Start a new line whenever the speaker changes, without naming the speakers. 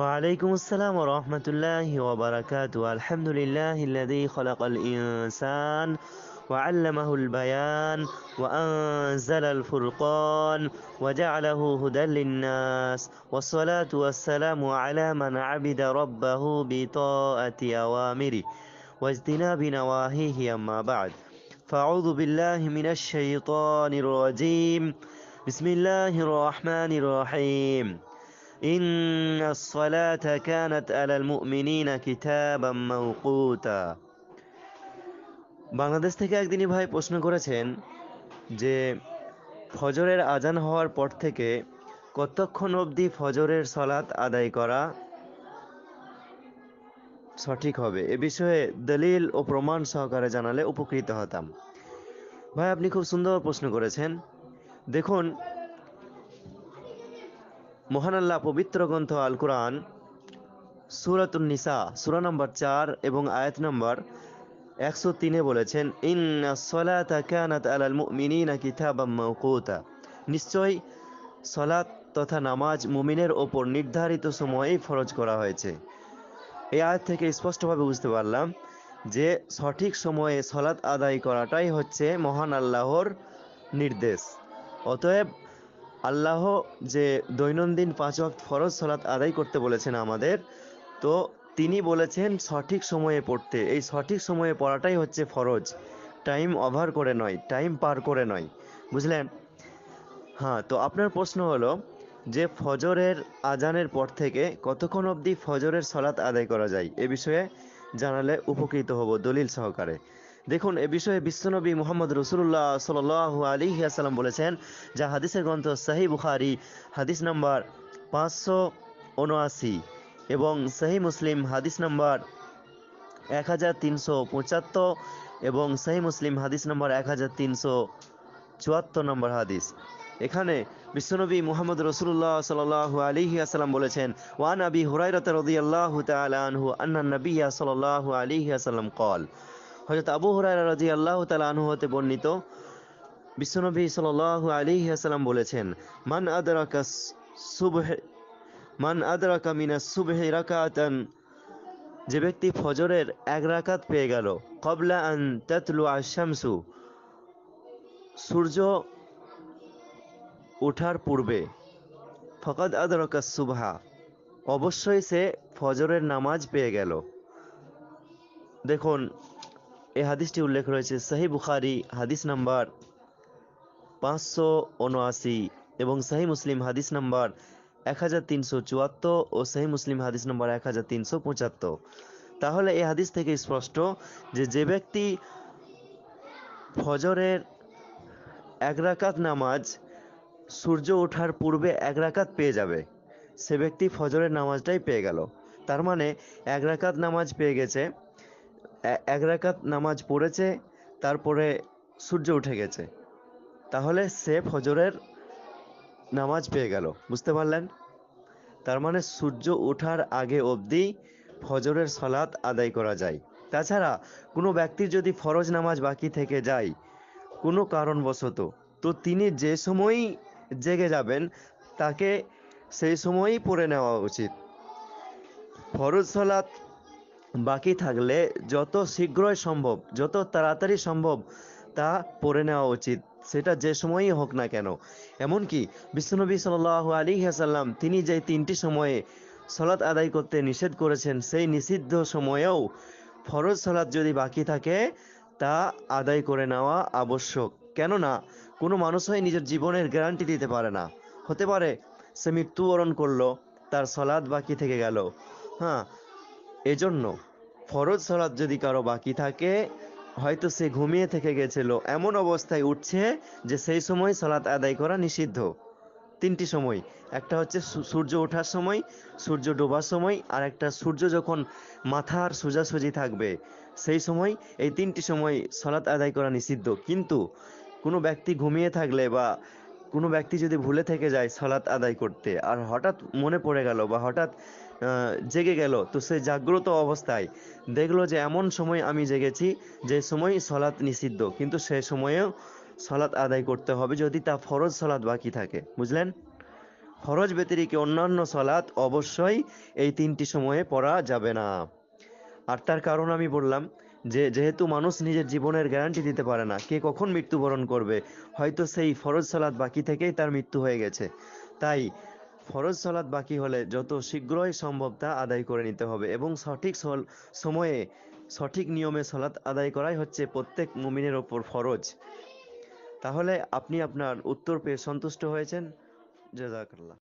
وعليكم السلام ورحمة الله وبركاته الحمد لله الذي خلق الإنسان وعلمه البيان وأنزل الفرقان وجعله هدى للناس والصلاة والسلام على من عبد ربه بطاعة أوامره واجتناب نواهيه أما بعد فأعوذ بالله من الشيطان الرجيم بسم الله الرحمن الرحيم إن الصلاة كانت على المؤمنين كتابا موقوتا বাংলাদেশ থেকে একদিনই ভাই প্রশ্ন করেছেন যে ফজরের আজান হওয়ার পর থেকে কতক্ষণ অবধি ফজরের সলাৎ আদায় করা সঠিক হবে এ বিষয়ে দলিল ও প্রমাণ সহকারে জানালে উপকৃত হতাম ভাই আপনি খুব সুন্দর প্রশ্ন করেছেন দেখুন মহান আল্লাহ পবিত্র গ্রন্থ আল কোরআন সুরাতুন নিসা সুরা নম্বর চার এবং আয়াত নম্বর একশো তিনে বলেছেন ইন সলাত কানাত আলাল নিশ্চয় সলাত তথা নামাজ মুমিনের ওপর নির্ধারিত সময়েই ফরজ করা হয়েছে এই আয়াত থেকে স্পষ্টভাবে বুঝতে পারলাম যে সঠিক সময়ে সলাৎ আদায় করাটাই হচ্ছে মহান আল্লাহর নির্দেশ অতএব আল্লাহ যে দৈনন্দিন পাঁচ ওয়াক্ত ফরজ সলাৎ আদায় করতে বলেছেন আমাদের তো তিনি বলেছেন সঠিক সময়ে পড়তে এই সঠিক সময়ে পড়াটাই হচ্ছে ফরজ টাইম ওভার করে নয় টাইম পার করে নয় বুঝলেন হ্যাঁ তো আপনার প্রশ্ন হলো যে ফজরের আজানের পর থেকে কতক্ষণ অবধি ফজরের সলাৎ আদায় করা যায় এ বিষয়ে জানালে উপকৃত হব দলিল সহকারে দেখুন এ বিষয়ে বিশ্বনবী মোহাম্মদ রসুল্লাহ সাল আলী আসালাম বলেছেন যা হাদিসের গ্রন্থ সাহি বুখারি হাদিস নাম্বার পাঁচশো উনআশি এবং সাহি মুসলিম হাদিস নাম্বার এক হাজার তিনশো পঁচাত্তর এবং সাহি মুসলিম হাদিস নাম্বার এক হাজার তিনশো চুয়াত্তর নম্বর হাদিস এখানে বিশ্বনবী মোহাম্মদ রসুল্লাহ সাল আলী আসালাম বলেছেন ওয়ান আবি হুরাই রদি আল্লাহ আন্না নবী সাল আলী আসালাম কল হজরত আবু হরাই রাজি আল্লাহ তালা আনহু হতে বর্ণিত বিশ্বনবী সাল আলী আসালাম বলেছেন মান আদরাকা সুবহ মান আদরাকা মিনা সুবহে রাকাতান যে ব্যক্তি ফজরের এক রাকাত পেয়ে গেল কবলা আন তাতলু আশামসু সূর্য ওঠার পূর্বে ফকাদ আদরকা সুবহা অবশ্যই সে ফজরের নামাজ পেয়ে গেল দেখুন এ হাদিসটি উল্লেখ রয়েছে সাহি বুখারি হাদিস নাম্বার পাঁচশো উনআশি এবং সাহি মুসলিম হাদিস নাম্বার এক হাজার তিনশো চুয়াত্তর ও সাহি মুসলিম হাদিস নাম্বার এক হাজার তিনশো পঁচাত্তর তাহলে এই হাদিস থেকে স্পষ্ট যে যে ব্যক্তি ফজরের একরাকাত নামাজ সূর্য ওঠার পূর্বে এক রাকাত পেয়ে যাবে সে ব্যক্তি ফজরের নামাজটাই পেয়ে গেল তার মানে একরাকাত নামাজ পেয়ে গেছে এক রাকাত নামাজ পড়েছে তারপরে সূর্য উঠে গেছে তাহলে সে ফজরের নামাজ পেয়ে গেল বুঝতে পারলেন তার মানে সূর্য ওঠার আগে অবধি ফজরের সলাত আদায় করা যায় তাছাড়া কোনো ব্যক্তির যদি ফরজ নামাজ বাকি থেকে যায় কোনো কারণবশত তো তিনি যে সময়ই জেগে যাবেন তাকে সেই সময়ই পড়ে নেওয়া উচিত ফরজ সলাৎ বাকি থাকলে যত শীঘ্রই সম্ভব যত তাড়াতাড়ি সম্ভব তা পরে নেওয়া উচিত সেটা যে সময়ই হোক না কেন এমনকি বিশ্বনবী সাল আলী হাসাল্লাম তিনি যে তিনটি সময়ে সলাৎ আদায় করতে নিষেধ করেছেন সেই নিষিদ্ধ সময়েও ফরজ সলাৎ যদি বাকি থাকে তা আদায় করে নেওয়া আবশ্যক কেননা কোনো মানুষই নিজের জীবনের গ্যারান্টি দিতে পারে না হতে পারে সে মৃত্যুবরণ করলো তার সলাদ বাকি থেকে গেল হ্যাঁ এজন্য ফরজ সালাত যদি কারো বাকি থাকে হয়তো সে ঘুমিয়ে থেকে গেছিল এমন অবস্থায় উঠছে যে সেই সময় সালাত আদায় করা নিষিদ্ধ তিনটি সময় একটা হচ্ছে সূর্য ওঠার সময় সূর্য ডোবার সময় আর একটা সূর্য যখন মাথার সোজাসুজি থাকবে সেই সময় এই তিনটি সময় সলাৎ আদায় করা নিষিদ্ধ কিন্তু কোনো ব্যক্তি ঘুমিয়ে থাকলে বা কোনো ব্যক্তি যদি ভুলে থেকে যায় সলাৎ আদায় করতে আর হঠাৎ মনে পড়ে গেল বা হঠাৎ জেগে গেল তো সে জাগ্রত অবস্থায় দেখলো যে এমন সময় আমি জেগেছি যে সময় সলাৎ নিষিদ্ধ কিন্তু সে সময়েও সলাৎ আদায় করতে হবে যদি তা ফরজ সলাৎ বাকি থাকে বুঝলেন ফরজ ব্যতিরিকে অন্যান্য সলাৎ অবশ্যই এই তিনটি সময়ে পড়া যাবে না আর তার কারণ আমি বললাম যে যেহেতু মানুষ নিজের জীবনের গ্যারান্টি দিতে পারে না কে কখন মৃত্যুবরণ করবে হয়তো সেই ফরজ সালাদ বাকি থেকেই তার মৃত্যু হয়ে গেছে তাই ফরজ সালাদ বাকি হলে যত শীঘ্রই সম্ভব তা আদায় করে নিতে হবে এবং সঠিক সময়ে সঠিক নিয়মে সলাৎ আদায় করাই হচ্ছে প্রত্যেক মুমিনের ওপর ফরজ তাহলে আপনি আপনার উত্তর পেয়ে সন্তুষ্ট হয়েছেন জাজাকাল্লাহ